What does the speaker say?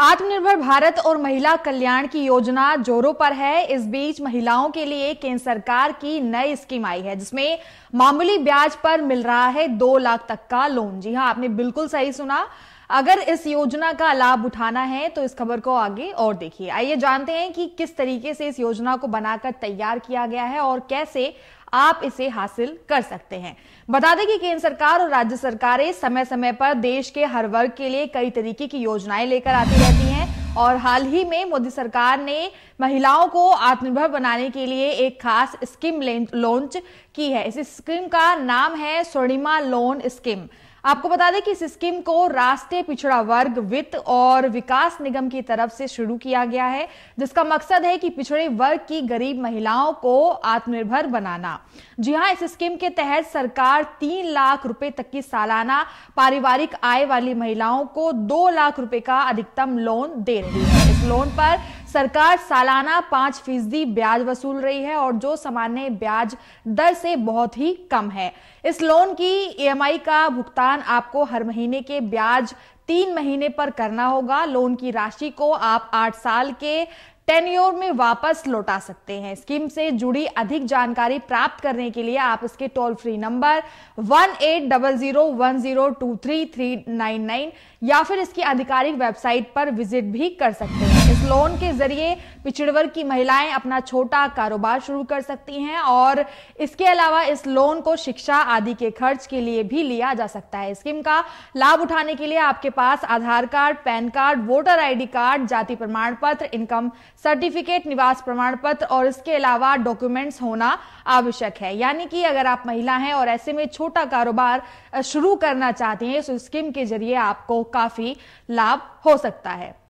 आत्मनिर्भर भारत और महिला कल्याण की योजना जोरों पर है इस बीच महिलाओं के लिए केंद्र सरकार की नई स्कीम आई है जिसमें मामूली ब्याज पर मिल रहा है दो लाख तक का लोन जी हाँ आपने बिल्कुल सही सुना अगर इस योजना का लाभ उठाना है तो इस खबर को आगे और देखिए आइए जानते हैं कि किस तरीके से इस योजना को बनाकर तैयार किया गया है और कैसे आप इसे हासिल कर सकते हैं बता दें कि केंद्र सरकार और राज्य सरकारें समय समय पर देश के हर वर्ग के लिए कई तरीके की योजनाएं लेकर आती रहती हैं और हाल ही में मोदी सरकार ने महिलाओं को आत्मनिर्भर बनाने के लिए एक खास स्कीम लॉन्च की है इस स्कीम का नाम है स्वर्णिमा लोन स्कीम आपको बता दें कि इस स्कीम को राष्ट्रीय पिछड़ा वर्ग वित्त और विकास निगम की तरफ से शुरू किया गया है जिसका मकसद है कि पिछड़े वर्ग की गरीब महिलाओं को आत्मनिर्भर बनाना जी हां इस स्कीम के तहत सरकार तीन लाख रुपए तक की सालाना पारिवारिक आय वाली महिलाओं को दो लाख रुपए का अधिकतम लोन दे रही है इस लोन पर सरकार सालाना पांच फीसदी ब्याज वसूल रही है और जो सामान्य ब्याज दर से बहुत ही कम है इस लोन की ईएमआई e का भुगतान आपको हर महीने के ब्याज तीन महीने पर करना होगा लोन की राशि को आप आठ साल के टेन्योर में वापस लौटा सकते हैं स्कीम से जुड़ी अधिक जानकारी प्राप्त करने के लिए आप इसके toll free number one eight double zero one zero two three three nine nine या फिर इसकी आधिकारिक वेबसाइट पर विजिट भी कर सकते हैं इस लोन के जरिए पिछड़ वर्ग की महिलाएं अपना छोटा कारोबार शुरू कर सकती हैं और इसके अलावा इस लोन को शिक्षा आदि के खर्च के लिए भी लिया जा सकता है स्कीम का लाभ उठाने के लिए आपके पास Aadhaar card PAN card voter ID card जाति प्रमाण पत्र इनकम सर्टिफिकेट निवास प्रमाण पत्र और इसके अलावा डॉक्यूमेंट्स होना आवश्यक है यानी कि अगर आप महिला हैं और ऐसे में छोटा कारोबार शुरू करना चाहते हैं तो स्कीम के जरिए आपको काफ़ी लाभ हो सकता है